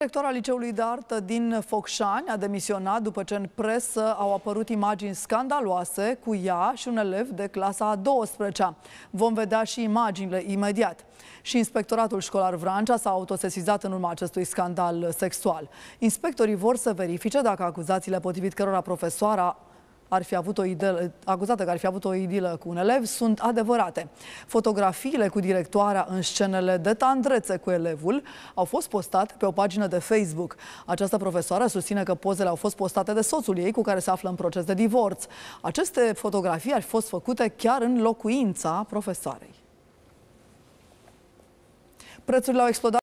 Directora Liceului de Artă din Focșani a demisionat după ce în presă au apărut imagini scandaloase cu ea și un elev de clasa a 12-a. Vom vedea și imaginile imediat. Și Inspectoratul Școlar Vrancea s-a autosesizat în urma acestui scandal sexual. Inspectorii vor să verifice dacă acuzațiile potrivit cărora profesoara ar fi avut o idilă, acuzată că ar fi avut o idilă cu un elev sunt adevărate. Fotografiile cu directoarea în scenele de tandrețe cu elevul au fost postate pe o pagină de Facebook. Această profesoară susține că pozele au fost postate de soțul ei cu care se află în proces de divorț. Aceste fotografii ar fi fost făcute chiar în locuința profesoarei. Prețurile au explodat.